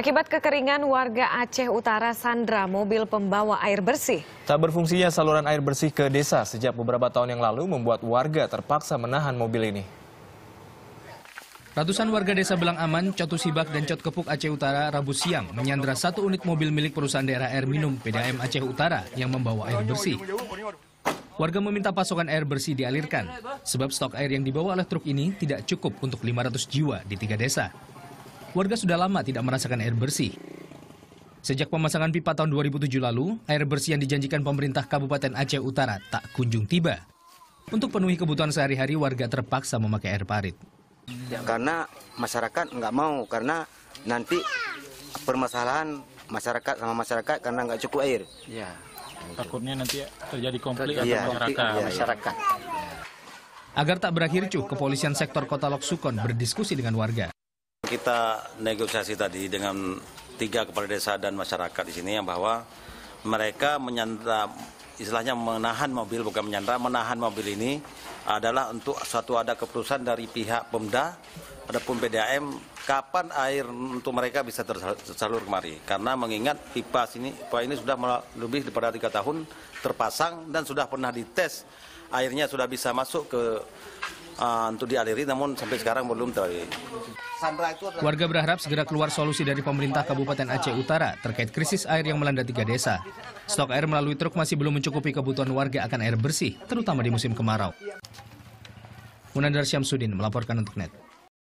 Akibat kekeringan, warga Aceh Utara sandra mobil pembawa air bersih. Tak berfungsinya saluran air bersih ke desa sejak beberapa tahun yang lalu membuat warga terpaksa menahan mobil ini. Ratusan warga desa Belang Aman, Cotu Sibak, dan Cot Kepuk Aceh Utara Rabu siang menyandra satu unit mobil milik perusahaan daerah air minum PDAM Aceh Utara yang membawa air bersih. Warga meminta pasokan air bersih dialirkan, sebab stok air yang dibawa oleh truk ini tidak cukup untuk 500 jiwa di tiga desa warga sudah lama tidak merasakan air bersih. Sejak pemasangan pipa tahun 2007 lalu, air bersih yang dijanjikan pemerintah Kabupaten Aceh Utara tak kunjung tiba. Untuk penuhi kebutuhan sehari-hari, warga terpaksa memakai air parit. Karena masyarakat nggak mau, karena nanti permasalahan masyarakat sama masyarakat karena nggak cukup air. Ya, takutnya nanti terjadi konflik ya, antara masyarakat. Ya, ya. masyarakat. Agar tak berakhir, Cuk, kepolisian sektor kota Lok Sukon berdiskusi dengan warga kita negosiasi tadi dengan tiga kepala desa dan masyarakat di sini yang bahwa mereka menyandra istilahnya menahan mobil bukan menyandra menahan mobil ini adalah untuk suatu ada keputusan dari pihak Pemda adapun PDAM kapan air untuk mereka bisa tersalur kemari karena mengingat pipa sini pipa ini sudah lebih daripada tiga tahun terpasang dan sudah pernah dites airnya sudah bisa masuk ke uh, untuk dialiri namun sampai sekarang belum teraliri. Warga berharap segera keluar solusi dari pemerintah Kabupaten Aceh Utara terkait krisis air yang melanda tiga desa. Stok air melalui truk masih belum mencukupi kebutuhan warga akan air bersih, terutama di musim kemarau. Munandar Syamsuddin melaporkan untuk NET.